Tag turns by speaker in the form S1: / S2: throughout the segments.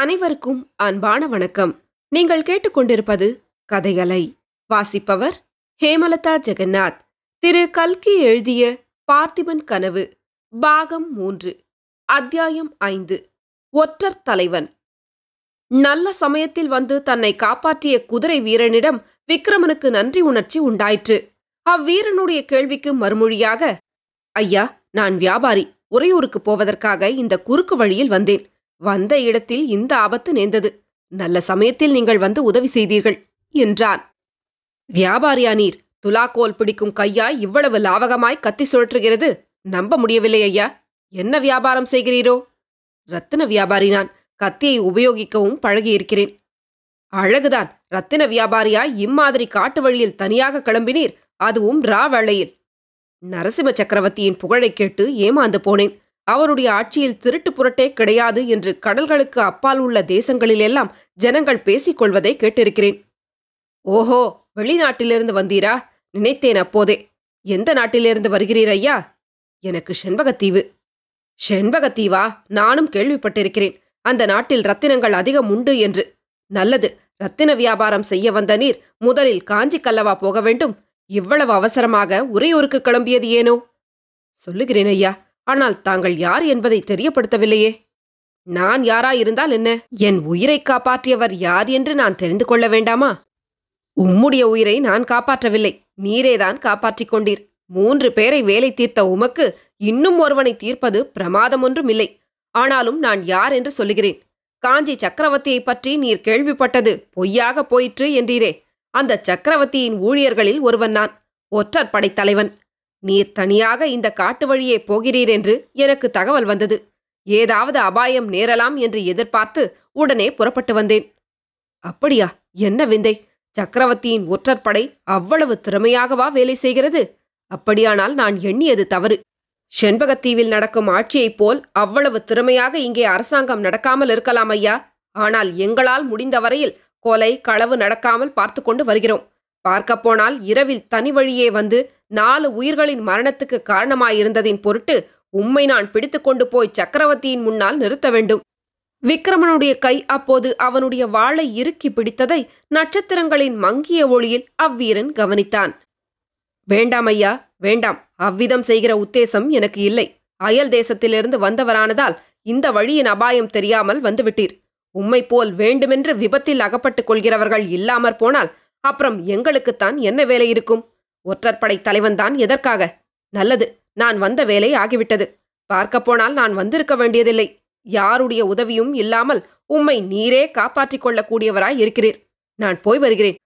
S1: அனைவருக்கும் அன்பான வணக்கம் நீங்கள் கேட்டுக்கொண்டிருப்பது கதைகளை வாசிப்பவர் ஹேமலதா ஜெகநாத் திரு கல்கி எழுதிய பார்த்திபன் கனவு பாகம் மூன்று அத்தியாயம் ஐந்து ஒற்றர் தலைவன் நல்ல சமயத்தில் வந்து தன்னை காப்பாற்றிய குதிரை வீரனிடம் விக்ரமனுக்கு நன்றி உணர்ச்சி உண்டாயிற்று அவ்வீரனுடைய கேள்விக்கு மறுமொழியாக ஐயா நான் வியாபாரி உறையூருக்கு போவதற்காக இந்த குறுக்கு வழியில் வந்தேன் வந்த இடத்தில் இந்த ஆபத்து நேர்ந்தது நல்ல சமயத்தில் நீங்கள் வந்து உதவி செய்தீர்கள் என்றான் வியாபாரியா நீர் துலாக்கோல் பிடிக்கும் கையாய் இவ்வளவு லாவகமாய் கத்தி சுழற்றுகிறது நம்ப முடியவில்லை ஐயா என்ன வியாபாரம் செய்கிறீரோ ரத்தின வியாபாரி நான் கத்தியை உபயோகிக்கவும் பழகியிருக்கிறேன் அழகுதான் ரத்தின வியாபாரியாய் இம்மாதிரி காட்டு வழியில் தனியாக கிளம்பினீர் அதுவும் ராவழையில் நரசிம்ம சக்கரவர்த்தியின் புகழை கேட்டு ஏமாந்து போனேன் அவருடைய ஆட்சியில் திருட்டு புரட்டே கிடையாது என்று கடல்களுக்கு அப்பால் உள்ள தேசங்களிலெல்லாம் ஜனங்கள் பேசிக் கொள்வதை கேட்டிருக்கிறேன் ஓஹோ வெளிநாட்டிலிருந்து வந்தீரா நினைத்தேன் அப்போதே எந்த நாட்டிலிருந்து வருகிறீர் ஐயா எனக்கு செண்பகத்தீவு செண்பகத்தீவா நானும் கேள்விப்பட்டிருக்கிறேன் அந்த நாட்டில் ரத்தினங்கள் அதிகம் உண்டு என்று நல்லது ரத்தின வியாபாரம் செய்ய வந்த நீர் முதலில் காஞ்சி கல்லவா போக வேண்டும் இவ்வளவு அவசரமாக உரையூருக்கு கிளம்பியது ஏனோ சொல்லுகிறேன் ஐயா ஆனால் தாங்கள் யார் என்பதை தெரியப்படுத்தவில்லையே நான் யாரா இருந்தால் என்ன என் உயிரை காப்பாற்றியவர் யார் என்று நான் தெரிந்து கொள்ள வேண்டாமா உம்முடைய உயிரை நான் காப்பாற்றவில்லை நீரேதான் காப்பாற்றிக் கொண்டீர் மூன்று பேரை வேலை தீர்த்த உமக்கு இன்னும் ஒருவனை தீர்ப்பது பிரமாதம் ஒன்றும் இல்லை ஆனாலும் நான் யார் என்று சொல்லுகிறேன் காஞ்சி சக்கரவர்த்தியை பற்றி நீர் கேள்விப்பட்டது பொய்யாக போயிற்று என்றீரே அந்த சக்கரவர்த்தியின் ஊழியர்களில் ஒருவன் நான் ஒற்றற் படைத்தலைவன் நீர் தனியாக இந்த காட்டு வழியே போகிறீர் என்று எனக்கு தகவல் வந்தது ஏதாவது அபாயம் நேரலாம் என்று எதிர்பார்த்து உடனே புறப்பட்டு வந்தேன் அப்படியா என்ன விந்தை சக்கரவர்த்தியின் ஒற்றற்படை அவ்வளவு திறமையாகவா வேலை செய்கிறது அப்படியானால் நான் எண்ணியது தவறு செண்பகத்தீவில் நடக்கும் ஆட்சியைப் போல் அவ்வளவு திறமையாக இங்கே அரசாங்கம் நடக்காமல் இருக்கலாம் ஐயா ஆனால் எங்களால் முடிந்தவரையில் கொலை களவு நடக்காமல் பார்த்து கொண்டு வருகிறோம் பார்க்கப்போனால் இரவில் தனி வழியே வந்து நாலு உயிர்களின் மரணத்துக்கு காரணமாயிருந்ததின் பொருட்டு உம்மை நான் பிடித்து கொண்டு போய் சக்கரவர்த்தியின் முன்னால் நிறுத்த வேண்டும் விக்ரமனுடைய கை அப்போது அவனுடைய வாளை இறுக்கி பிடித்ததை நட்சத்திரங்களின் மங்கிய ஒளியில் அவ்வீரன் கவனித்தான் வேண்டாம் ஐயா வேண்டாம் அவ்விதம் செய்கிற உத்தேசம் எனக்கு இல்லை அயல் தேசத்திலிருந்து வந்தவரானதால் இந்த வழியின் அபாயம் தெரியாமல் வந்துவிட்டீர் உம்மை போல் வேண்டுமென்று விபத்தில் அகப்பட்டுக் கொள்கிறவர்கள் இல்லாமற் போனால் அப்புறம் எங்களுக்குத்தான் என்ன வேலை இருக்கும் ஒற்றற்படை தலைவன்தான் எதற்காக நல்லது நான் வந்த வேலை ஆகிவிட்டது போனால் நான் வந்திருக்க வேண்டியதில்லை யாருடைய உதவியும் இல்லாமல் உம்மை நீரே காப்பாற்றிக் கொள்ளக்கூடியவராய் இருக்கிறீர் நான் போய் வருகிறேன்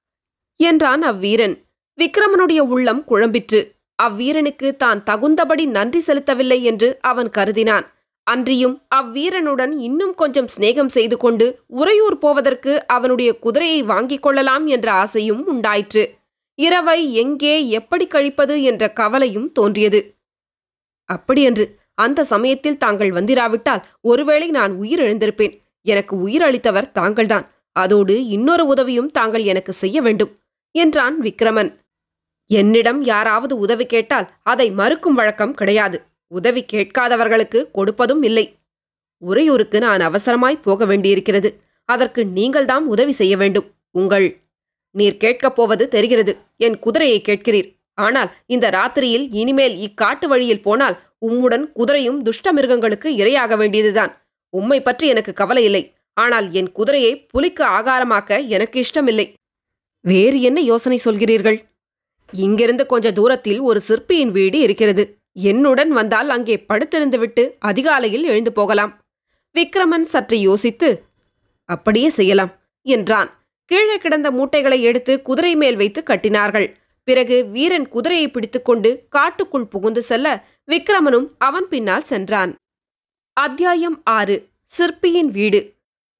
S1: என்றான் அவ்வீரன் விக்ரமனுடைய உள்ளம் குழம்பிற்று அவ்வீரனுக்கு தான் தகுந்தபடி நன்றி செலுத்தவில்லை என்று அவன் கருதினான் அன்றியும் அவ்வீரனுடன் இன்னும் கொஞ்சம் சிநேகம் செய்து கொண்டு உறையூர் போவதற்கு அவனுடைய குதிரையை வாங்கிக் கொள்ளலாம் என்ற ஆசையும் உண்டாயிற்று இரவை எங்கே எப்படி கழிப்பது என்ற கவலையும் தோன்றியது அப்படியென்று அந்த சமயத்தில் தாங்கள் வந்திராவிட்டால் ஒருவேளை நான் உயிர் எழுந்திருப்பேன் எனக்கு உயிர் அளித்தவர் தாங்கள்தான் அதோடு இன்னொரு உதவியும் தாங்கள் எனக்கு செய்ய வேண்டும் என்றான் விக்ரமன் என்னிடம் யாராவது உதவி கேட்டால் அதை மறுக்கும் வழக்கம் கிடையாது உதவி கேட்காதவர்களுக்கு கொடுப்பதும் இல்லை உறையூருக்கு நான் அவசரமாய் போக வேண்டியிருக்கிறது அதற்கு நீங்கள்தான் உதவி செய்ய வேண்டும் உங்கள் நீர் கேட்கப் போவது தெரிகிறது என் குதிரையை கேட்கிறீர் ஆனால் இந்த ராத்திரியில் இனிமேல் இக்காட்டு வழியில் போனால் உம்முடன் குதிரையும் துஷ்ட மிருகங்களுக்கு இரையாக வேண்டியதுதான் உம்மை பற்றி எனக்கு கவலை இல்லை ஆனால் என் குதிரையை புலிக்கு ஆகாரமாக்க எனக்கு இஷ்டமில்லை வேறு என்ன யோசனை சொல்கிறீர்கள் இங்கிருந்து கொஞ்ச தூரத்தில் ஒரு சிற்பியின் வீடு இருக்கிறது என்னுடன் வந்தால் அங்கே படுத்திருந்துவிட்டு அதிகாலையில் எழுந்து போகலாம் விக்ரமன் சற்று யோசித்து அப்படியே செய்யலாம் என்றான் கீழே கிடந்த மூட்டைகளை எடுத்து குதிரை மேல் வைத்து கட்டினார்கள் பிறகு வீரன் குதிரையை பிடித்துக்கொண்டு காட்டுக்குள் புகுந்து செல்ல விக்ரமனும் அவன் பின்னால் சென்றான் அத்தியாயம் ஆறு சிற்பியின் வீடு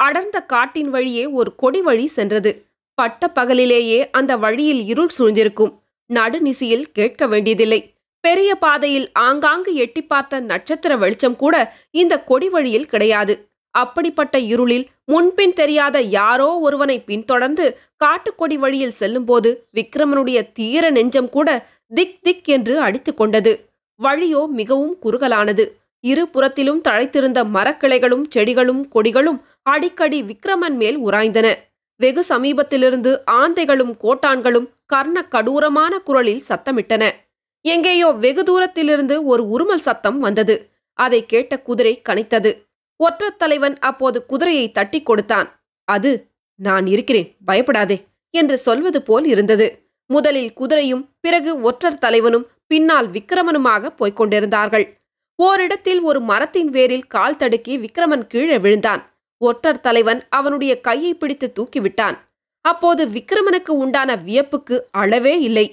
S1: அடர்ந்த காட்டின் வழியே ஒரு கொடி வழி சென்றது பட்ட பகலிலேயே அந்த வழியில் இருள் சூழ்ந்திருக்கும் நடுநிசியில் கேட்க வேண்டியதில்லை பெரிய பாதையில் ஆங்காங்கு எட்டி பார்த்த நட்சத்திர வெளிச்சம் கூட இந்த கொடி வழியில் கிடையாது அப்படிப்பட்ட இருளில் முன்பின் தெரியாத யாரோ ஒருவனை பின்தொடர்ந்து காட்டுக்கொடி வழியில் செல்லும்போது விக்ரமனுடைய தீர நெஞ்சம் கூட திக் திக் என்று அடித்து கொண்டது வழியோ மிகவும் குறுகலானது இரு புறத்திலும் தழைத்திருந்த மரக்கிளைகளும் செடிகளும் கொடிகளும் அடிக்கடி விக்ரமன் மேல் உராய்ந்தன வெகு சமீபத்திலிருந்து ஆந்தைகளும் கோட்டான்களும் கர்ண கடூரமான குரலில் சத்தமிட்டன எங்கேயோ வெகு தூரத்திலிருந்து ஒரு உருமல் சத்தம் வந்தது அதை கேட்ட குதிரை கணித்தது ஒற்றத் தலைவன் அப்போது குதிரையை தட்டி கொடுத்தான் அது நான் இருக்கிறேன் பயப்படாதே என்று சொல்வது போல் இருந்தது முதலில் குதிரையும் பிறகு ஒற்றர் தலைவனும் பின்னால் விக்கிரமனுமாக போய்க் கொண்டிருந்தார்கள் ஓரிடத்தில் ஒரு மரத்தின் வேரில் கால் தடுக்கி விக்கிரமன் கீழே விழுந்தான் ஒற்றர் தலைவன் அவனுடைய கையை பிடித்து தூக்கிவிட்டான் அப்போது விக்கிரமனுக்கு உண்டான வியப்புக்கு அளவே இல்லை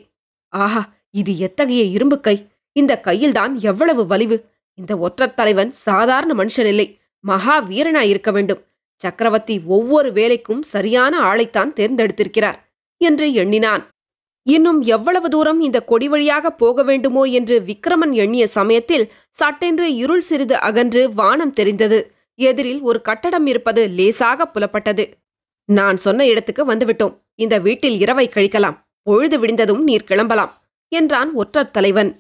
S1: ஆஹா இது எத்தகைய இரும்பு கை இந்த கையில்தான் எவ்வளவு வலிவு இந்த ஒற்றர் தலைவன் சாதாரண மனுஷன் இல்லை மகா வீரனாய் இருக்க வேண்டும் சக்கரவர்த்தி ஒவ்வொரு வேலைக்கும் சரியான ஆளைத்தான் தேர்ந்தெடுத்திருக்கிறார் என்று எண்ணினான் இன்னும் எவ்வளவு தூரம் இந்த கொடி வழியாக போக வேண்டுமோ என்று விக்ரமன் எண்ணிய சமயத்தில் சட்டென்று இருள் சிறிது அகன்று வானம் தெரிந்தது எதிரில் ஒரு கட்டடம் இருப்பது லேசாக புலப்பட்டது நான் சொன்ன இடத்துக்கு வந்துவிட்டோம் இந்த வீட்டில் இரவை கழிக்கலாம் பொழுது விடிந்ததும் நீர் கிளம்பலாம் என்றான் ஒற்றர் தலைவன்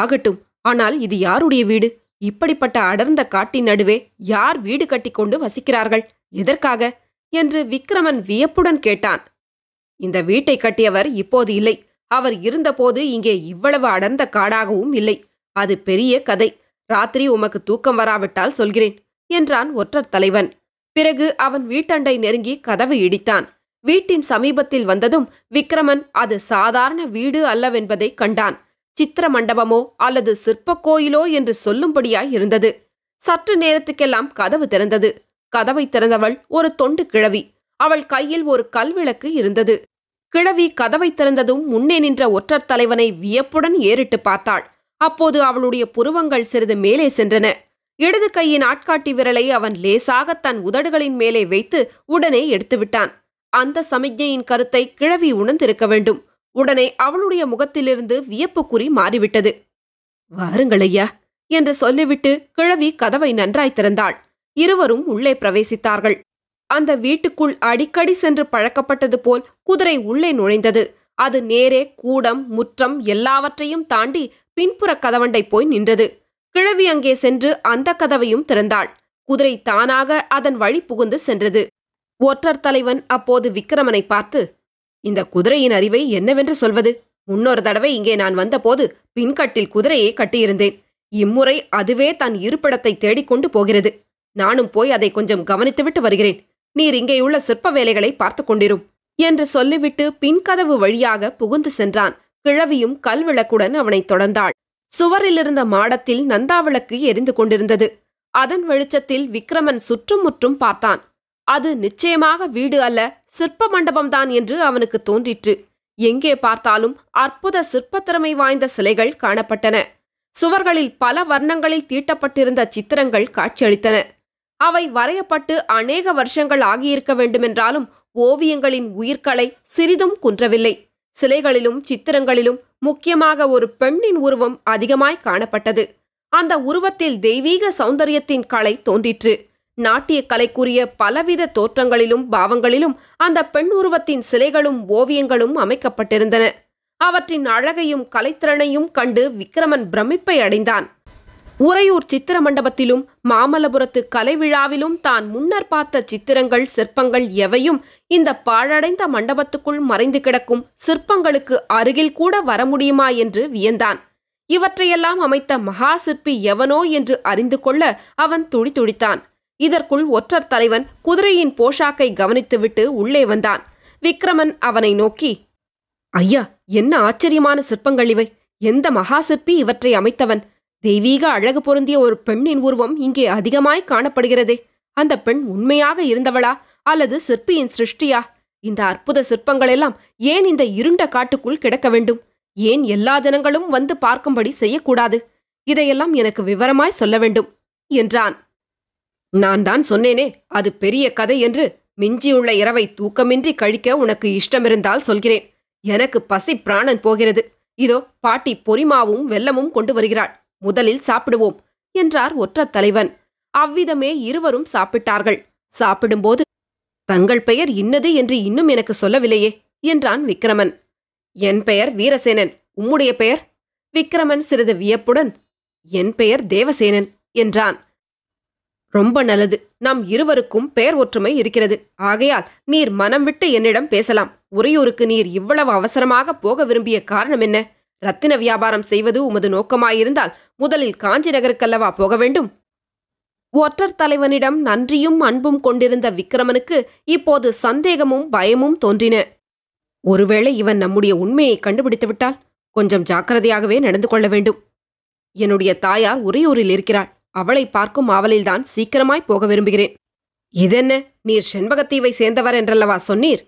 S1: ஆகட்டும் ஆனால் இது யாருடைய வீடு இப்படிப்பட்ட அடர்ந்த காட்டின் நடுவே யார் வீடு கட்டிக்கொண்டு வசிக்கிறார்கள் எதற்காக என்று விக்ரமன் வியப்புடன் கேட்டான் இந்த வீட்டை கட்டியவர் இப்போது இல்லை அவர் இருந்தபோது இங்கே இவ்வளவு அடர்ந்த காடாகவும் இல்லை அது பெரிய கதை ராத்திரி உமக்கு தூக்கம் வராவிட்டால் சொல்கிறேன் என்றான் ஒற்றர் தலைவன் பிறகு அவன் வீட்டண்டை நெருங்கி கதவை இடித்தான் வீட்டின் சமீபத்தில் வந்ததும் விக்ரமன் அது சாதாரண வீடு அல்லவென்பதை கண்டான் சித்திர மண்டபமோ அல்லது சிற்ப கோயிலோ என்று சொல்லும்படியாய் இருந்தது சற்று நேரத்துக்கெல்லாம் கதவு திறந்தது கதவை திறந்தவள் ஒரு தொண்டு கிழவி அவள் கையில் ஒரு கல்விளக்கு இருந்தது கிழவி கதவை திறந்ததும் முன்னே நின்ற ஒற்றர் தலைவனை வியப்புடன் ஏறிட்டு பார்த்தாள் அப்போது அவளுடைய புருவங்கள் சிறிது மேலே சென்றன இடது கையின் ஆட்காட்டி விரலை அவன் லேசாக தன் உதடுகளின் மேலே வைத்து உடனே எடுத்துவிட்டான் அந்த சமிக்ஞையின் கருத்தை கிழவி உணர்ந்திருக்க வேண்டும் உடனே அவளுடைய முகத்திலிருந்து வியப்புக்குறி மாறிவிட்டது வாருங்கள் ஐயா என்று சொல்லிவிட்டு கிழவி கதவை நன்றாய் திறந்தாள் இருவரும் உள்ளே பிரவேசித்தார்கள் அந்த வீட்டுக்குள் அடிக்கடி சென்று பழக்கப்பட்டது போல் குதிரை உள்ளே நுழைந்தது அது நேரே கூடம் முற்றம் எல்லாவற்றையும் தாண்டி பின்புற கதவண்டை போய் நின்றது கிழவி அங்கே சென்று அந்த கதவையும் திறந்தாள் குதிரை தானாக அதன் வழி புகுந்து சென்றது ஒற்றர் தலைவன் அப்போது விக்கிரமனை பார்த்து இந்த குதிரையின் அறிவை என்னவென்று சொல்வது முன்னொரு தடவை இங்கே நான் வந்தபோது பின்கட்டில் குதிரையை கட்டியிருந்தேன் இம்முறை அதுவே தன் இருப்பிடத்தை தேடிக்கொண்டு போகிறது நானும் போய் அதை கொஞ்சம் கவனித்துவிட்டு வருகிறேன் நீர் இங்கேயுள்ள சிற்ப வேலைகளை பார்த்து கொண்டிரும் என்று சொல்லிவிட்டு பின்கதவு வழியாக புகுந்து சென்றான் கிழவியும் கல்விளக்குடன் அவனை தொடர்ந்தாள் சுவரிலிருந்த மாடத்தில் நந்தாவிளக்கு எரிந்து கொண்டிருந்தது அதன் வெளிச்சத்தில் விக்ரமன் சுற்றும் முற்றும் பார்த்தான் அது நிச்சயமாக வீடு அல்ல சிற்ப மண்டபம்தான் என்று அவனுக்கு தோன்றிற்று எங்கே பார்த்தாலும் அற்புத சிற்பத்திறமை வாய்ந்த சிலைகள் காணப்பட்டன சுவர்களில் பல வர்ணங்களில் தீட்டப்பட்டிருந்த சித்திரங்கள் காட்சியளித்தன அவை வரையப்பட்டு அநேக வருஷங்கள் ஆகியிருக்க வேண்டுமென்றாலும் ஓவியங்களின் உயிர்களை சிறிதும் குன்றவில்லை சிலைகளிலும் சித்திரங்களிலும் முக்கியமாக ஒரு பெண்ணின் உருவம் அதிகமாய் காணப்பட்டது அந்த உருவத்தில் தெய்வீக சௌந்தரியத்தின் கலை தோன்றிற்று நாட்டிய கலைக்குரிய பலவித தோற்றங்களிலும் பாவங்களிலும் அந்த பெண் உருவத்தின் சிலைகளும் ஓவியங்களும் அமைக்கப்பட்டிருந்தன அவற்றின் அழகையும் கலைத்திறனையும் கண்டு விக்ரமன் பிரமிப்பை அடைந்தான் உறையூர் சித்திர மண்டபத்திலும் மாமல்லபுரத்து கலை விழாவிலும் தான் முன்னர் பார்த்த சித்திரங்கள் சிற்பங்கள் எவையும் இந்த பாழடைந்த மண்டபத்துக்குள் மறைந்து கிடக்கும் சிற்பங்களுக்கு அருகில் கூட வர முடியுமா என்று வியந்தான் இவற்றையெல்லாம் அமைத்த மகா சிற்பி எவனோ என்று அறிந்து கொள்ள அவன் துடி துடித்தான் இதற்குள் ஒற்றர் தலைவன் குதிரையின் போஷாக்கை கவனித்துவிட்டு உள்ளே வந்தான் விக்ரமன் அவனை நோக்கி ஐயா என்ன ஆச்சரியமான சிற்பங்கள் இவை எந்த மகா சிற்பி இவற்றை அமைத்தவன் தெய்வீக அழகு பொருந்திய ஒரு பெண்ணின் உருவம் இங்கே அதிகமாய் காணப்படுகிறதே அந்த பெண் உண்மையாக இருந்தவளா அல்லது சிற்பியின் சிருஷ்டியா இந்த அற்புத சிற்பங்கள் எல்லாம் ஏன் இந்த இருண்ட காட்டுக்குள் கிடக்க வேண்டும் ஏன் எல்லா ஜனங்களும் வந்து பார்க்கும்படி செய்யக்கூடாது இதையெல்லாம் எனக்கு விவரமாய் சொல்ல வேண்டும் என்றான் நான் தான் சொன்னேனே அது பெரிய கதை என்று மிஞ்சியுள்ள இரவை தூக்கமின்றி கழிக்க உனக்கு இஷ்டமிருந்தால் சொல்கிறேன் எனக்கு பசி பிராணன் போகிறது இதோ பாட்டி பொறிமாவும் வெல்லமும் கொண்டு வருகிறாள் முதலில் சாப்பிடுவோம் என்றார் ஒற்ற தலைவன் அவ்விதமே இருவரும் சாப்பிட்டார்கள் சாப்பிடும்போது தங்கள் பெயர் இன்னது என்று இன்னும் எனக்கு சொல்லவில்லையே என்றான் விக்ரமன் என் பெயர் வீரசேனன் உம்முடைய பெயர் விக்ரமன் சிறிது வியப்புடன் என் பெயர் தேவசேனன் என்றான் ரொம்ப நல்லது நம் இருவருக்கும் பெயர் ஒற்றுமை இருக்கிறது ஆகையால் நீர் மனம் விட்டு என்னிடம் பேசலாம் உறையூருக்கு நீர் இவ்வளவு அவசரமாக போக விரும்பிய காரணம் என்ன ரத்தின வியாபாரம் செய்வது உமது நோக்கமாயிருந்தால் முதலில் காஞ்சி நகருக்கல்லவா போக வேண்டும் ஒற்றர் தலைவனிடம் நன்றியும் அன்பும் கொண்டிருந்த விக்ரமனுக்கு இப்போது சந்தேகமும் பயமும் தோன்றின ஒருவேளை இவன் நம்முடைய உண்மையை கண்டுபிடித்து விட்டால் கொஞ்சம் ஜாக்கிரதையாகவே நடந்து கொள்ள வேண்டும் என்னுடைய தாயார் ஒரே ஊரில் இருக்கிறாள் அவளை பார்க்கும் ஆவலில்தான் சீக்கிரமாய் போக விரும்புகிறேன் இதென்ன நீர் செண்பகத்தீவை சேர்ந்தவர் என்றல்லவா சொன்னீர்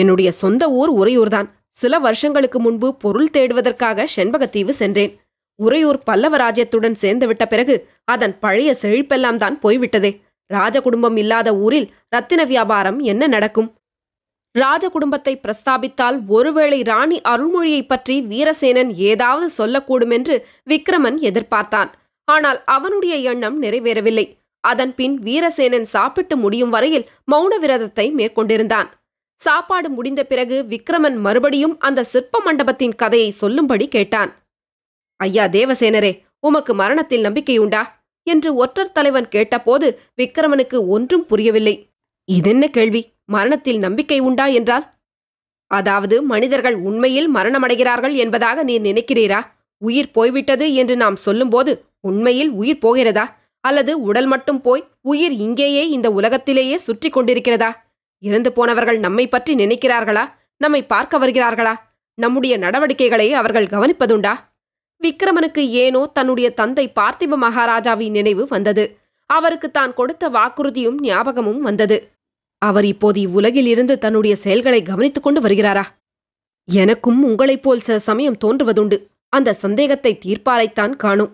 S1: என்னுடைய சொந்த ஊர் உறையூர்தான் சில வருஷங்களுக்கு முன்பு பொருள் தேடுவதற்காக செண்பகத்தீவு சென்றேன் உறையூர் பல்லவ ராஜ்யத்துடன் சேர்ந்துவிட்ட பிறகு அதன் பழைய செழிப்பெல்லாம் தான் போய்விட்டதே ராஜகுடும்பம் இல்லாத ஊரில் ரத்தின வியாபாரம் என்ன நடக்கும் ராஜகுடும்பத்தை பிரஸ்தாபித்தால் ஒருவேளை ராணி அருள்மொழியைப் பற்றி வீரசேனன் ஏதாவது என்று விக்ரமன் எதிர்பார்த்தான் ஆனால் அவனுடைய எண்ணம் நிறைவேறவில்லை அதன்பின் வீரசேனன் சாப்பிட்டு முடியும் வரையில் மௌன விரதத்தை மேற்கொண்டிருந்தான் சாப்பாடு முடிந்த பிறகு விக்ரமன் மறுபடியும் அந்த சிற்ப மண்டபத்தின் கதையை சொல்லும்படி கேட்டான் ஐயா தேவசேனரே உமக்கு மரணத்தில் நம்பிக்கையுண்டா என்று ஒற்றர் தலைவன் கேட்டபோது விக்ரமனுக்கு ஒன்றும் புரியவில்லை இதென்ன கேள்வி மரணத்தில் நம்பிக்கை உண்டா என்றால் அதாவது மனிதர்கள் உண்மையில் மரணமடைகிறார்கள் என்பதாக நீ நினைக்கிறீரா உயிர் போய்விட்டது என்று நாம் சொல்லும்போது உண்மையில் உயிர் போகிறதா அல்லது உடல் மட்டும் போய் உயிர் இங்கேயே இந்த உலகத்திலேயே சுற்றி கொண்டிருக்கிறதா இறந்து போனவர்கள் நம்மை பற்றி நினைக்கிறார்களா நம்மை பார்க்க வருகிறார்களா நம்முடைய நடவடிக்கைகளை அவர்கள் கவனிப்பதுண்டா விக்ரமனுக்கு ஏனோ தன்னுடைய தந்தை பார்த்திப மகாராஜாவின் நினைவு வந்தது அவருக்கு தான் கொடுத்த வாக்குறுதியும் ஞாபகமும் வந்தது அவர் இப்போது இவ்வுலகில் இருந்து தன்னுடைய செயல்களை கவனித்துக் கொண்டு வருகிறாரா எனக்கும் உங்களைப் போல் சில சமயம் தோன்றுவதுண்டு அந்த சந்தேகத்தை தீர்ப்பாரைத்தான் காணும்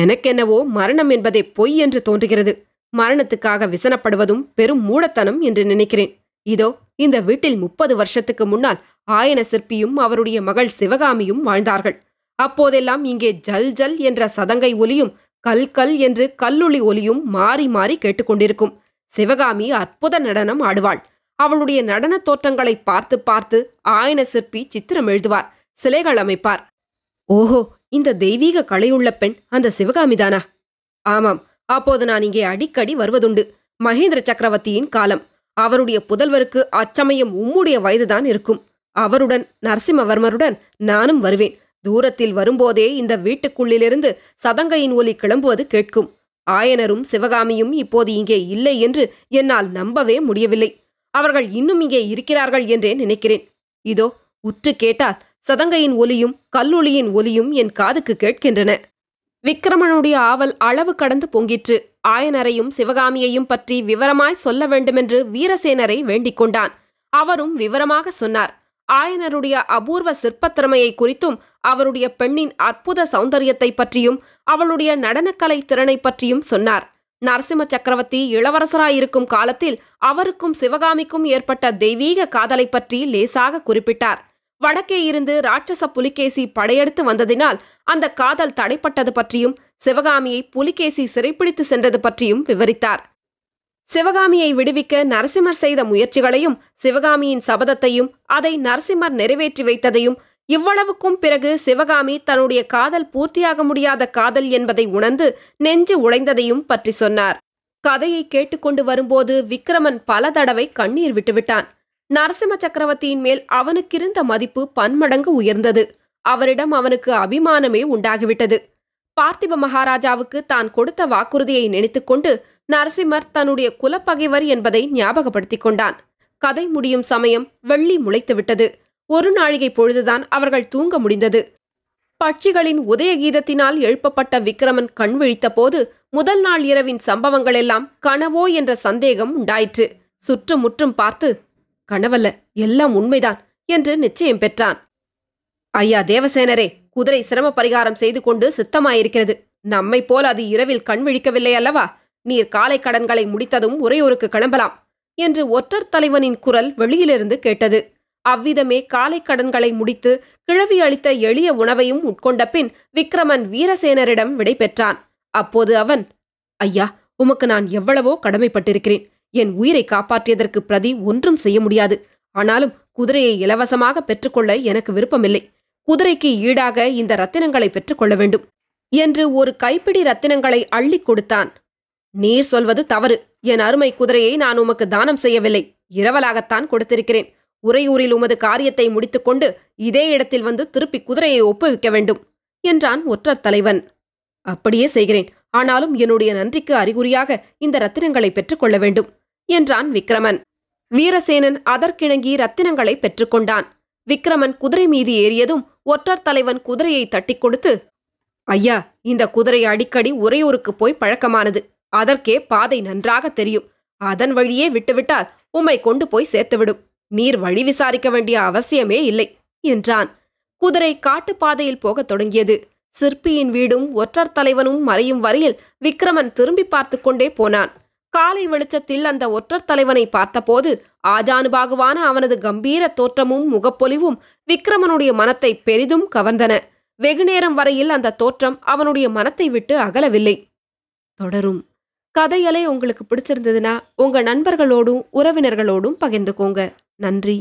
S1: எனக்கென்னவோ மரணம் என்பதே பொய் என்று தோன்றுகிறது மரணத்துக்காக விசனப்படுவதும் பெரும் மூடத்தனம் என்று நினைக்கிறேன் இதோ இந்த வீட்டில் முப்பது வருஷத்துக்கு முன்னால் ஆயன சிற்பியும் அவருடைய மகள் சிவகாமியும் வாழ்ந்தார்கள் அப்போதெல்லாம் இங்கே ஜல் ஜல் என்ற சதங்கை ஒலியும் கல் கல் என்று கல்லுளி ஒலியும் மாறி மாறி கேட்டுக்கொண்டிருக்கும் சிவகாமி அற்புத நடனம் ஆடுவாள் அவளுடைய நடனத் தோற்றங்களை பார்த்து பார்த்து ஆயன சிற்பி சித்திரம் எழுதுவார் சிலைகள் அமைப்பார் ஓஹோ இந்த தெய்வீக கலையுள்ள பெண் அந்த சிவகாமிதானா ஆமாம் அப்போது நான் இங்கே அடிக்கடி வருவதுண்டு மகேந்திர சக்கரவர்த்தியின் காலம் அவருடைய புதல்வருக்கு அச்சமயம் உம்முடைய வயதுதான் இருக்கும் அவருடன் நரசிம்மவர்மருடன் நானும் வருவேன் தூரத்தில் வரும்போதே இந்த வீட்டுக்குள்ளிலிருந்து சதங்கையின் ஒலி கிளம்புவது கேட்கும் ஆயனரும் சிவகாமியும் இப்போது இங்கே இல்லை என்று என்னால் நம்பவே முடியவில்லை அவர்கள் இன்னும் இங்கே இருக்கிறார்கள் என்றே நினைக்கிறேன் இதோ உற்று கேட்டால் சதங்கையின் ஒலியும் கல்லொளியின் ஒலியும் என் காதுக்கு கேட்கின்றன விக்கிரமனுடைய ஆவல் அளவு கடந்து பொங்கிற்று ஆயனரையும் சிவகாமியையும் பற்றி விவரமாய் சொல்ல வேண்டுமென்று வீரசேனரை வேண்டிக் கொண்டான் அவரும் விவரமாக சொன்னார் ஆயனருடைய அபூர்வ சிற்பத்திறமையை குறித்தும் அவருடைய பெண்ணின் அற்புத சௌந்தரியத்தை பற்றியும் அவளுடைய நடனக்கலை திறனை பற்றியும் சொன்னார் நரசிம்ம சக்கரவர்த்தி இளவரசராயிருக்கும் காலத்தில் அவருக்கும் சிவகாமிக்கும் ஏற்பட்ட தெய்வீக காதலை பற்றி லேசாக குறிப்பிட்டார் வடக்கே இருந்து ராட்சச புலிகேசி படையெடுத்து வந்ததினால் அந்த காதல் தடைப்பட்டது பற்றியும் சிவகாமியை புலிகேசி சிறைப்பிடித்து சென்றது பற்றியும் விவரித்தார் சிவகாமியை விடுவிக்க நரசிம்மர் செய்த முயற்சிகளையும் சிவகாமியின் சபதத்தையும் அதை நரசிம்மர் நிறைவேற்றி வைத்ததையும் இவ்வளவுக்கும் பிறகு சிவகாமி தன்னுடைய காதல் பூர்த்தியாக முடியாத காதல் என்பதை உணர்ந்து நெஞ்சு உடைந்ததையும் பற்றி சொன்னார் கதையை கேட்டுக்கொண்டு வரும்போது விக்ரமன் பல தடவை கண்ணீர் விட்டுவிட்டான் நரசிம்ம சக்கரவர்த்தியின் மேல் அவனுக்கிருந்த மதிப்பு பன்மடங்கு உயர்ந்தது அவரிடம் அவனுக்கு அபிமானமே உண்டாகிவிட்டது பார்த்திப மகாராஜாவுக்கு தான் கொடுத்த வாக்குறுதியை நினைத்துக்கொண்டு நரசிம்மர் தன்னுடைய குலப்பகைவர் என்பதை ஞாபகப்படுத்திக் கொண்டான் கதை முடியும் சமயம் வெள்ளி முளைத்துவிட்டது ஒரு நாழிகை பொழுதுதான் அவர்கள் தூங்க முடிந்தது பட்சிகளின் உதயகீதத்தினால் எழுப்பப்பட்ட விக்ரமன் கண் விழித்தபோது முதல் நாள் இரவின் சம்பவங்களெல்லாம் கனவோ என்ற சந்தேகம் உண்டாயிற்று சுற்றுமுற்றும் பார்த்து கனவல்ல எல்லாம் உண்மைதான் என்று நிச்சயம் பெற்றான் ஐயா தேவசேனரே குதிரை சிரம பரிகாரம் செய்து கொண்டு சித்தமாயிருக்கிறது நம்மை போல் அது இரவில் கண் விழிக்கவில்லை அல்லவா நீர் காலை கடன்களை முடித்ததும் உரையோருக்கு கிளம்பலாம் என்று ஒற்றர் தலைவனின் குரல் வெளியிலிருந்து கேட்டது அவ்விதமே காலை கடன்களை முடித்து கிழவி அளித்த எளிய உணவையும் உட்கொண்ட பின் விக்ரமன் வீரசேனரிடம் விடை பெற்றான் அப்போது அவன் ஐயா உமக்கு நான் எவ்வளவோ கடமைப்பட்டிருக்கிறேன் என் உயிரை காப்பாற்றியதற்கு பிரதி ஒன்றும் செய்ய முடியாது ஆனாலும் குதிரையை இலவசமாக பெற்றுக்கொள்ள எனக்கு விருப்பமில்லை குதிரைக்கு ஈடாக இந்த ரத்தினங்களை பெற்றுக்கொள்ள வேண்டும் என்று ஒரு கைப்பிடி ரத்தினங்களை அள்ளி கொடுத்தான் நீர் சொல்வது தவறு என் அருமை குதிரையை நான் உமக்கு தானம் செய்யவில்லை இரவலாகத்தான் கொடுத்திருக்கிறேன் உறையூரில் உமது காரியத்தை முடித்துக்கொண்டு இதே இடத்தில் வந்து திருப்பி குதிரையை ஒப்புவிக்க வேண்டும் என்றான் ஒற்றர் தலைவன் அப்படியே செய்கிறேன் ஆனாலும் என்னுடைய நன்றிக்கு அறிகுறியாக இந்த ரத்தினங்களை பெற்றுக்கொள்ள வேண்டும் என்றான் விக்ரமன் வீரசேனன் அதற்கிணங்கி ரத்தினங்களை பெற்றுக்கொண்டான் விக்ரமன் குதிரை மீது ஏறியதும் ஒற்றர் தலைவன் குதிரையை தட்டிக் கொடுத்து ஐயா இந்த குதிரை அடிக்கடி உறையூருக்கு போய் பழக்கமானது அதற்கே பாதை நன்றாக தெரியும் அதன் வழியே விட்டுவிட்டால் உம்மை கொண்டு போய் சேர்த்துவிடும் நீர் வழி விசாரிக்க வேண்டிய அவசியமே இல்லை என்றான் குதிரை காட்டுப்பாதையில் போகத் தொடங்கியது சிற்பியின் வீடும் ஒற்றர் தலைவனும் மறையும் வரையில் விக்ரமன் திரும்பி பார்த்து கொண்டே போனான் காலை வெளிச்சத்தில் அந்த ஒற்றர் தலைவனை பார்த்தபோது ஆஜானுபாகுவான அவனது கம்பீர தோற்றமும் முகப்பொலிவும் விக்ரமனுடைய மனத்தை பெரிதும் கவர்ந்தன வெகுநேரம் வரையில் அந்த தோற்றம் அவனுடைய மனத்தை விட்டு அகலவில்லை தொடரும் கதையலை உங்களுக்கு பிடிச்சிருந்ததுன்னா உங்க நண்பர்களோடும் உறவினர்களோடும் பகிர்ந்துக்கோங்க நன்றி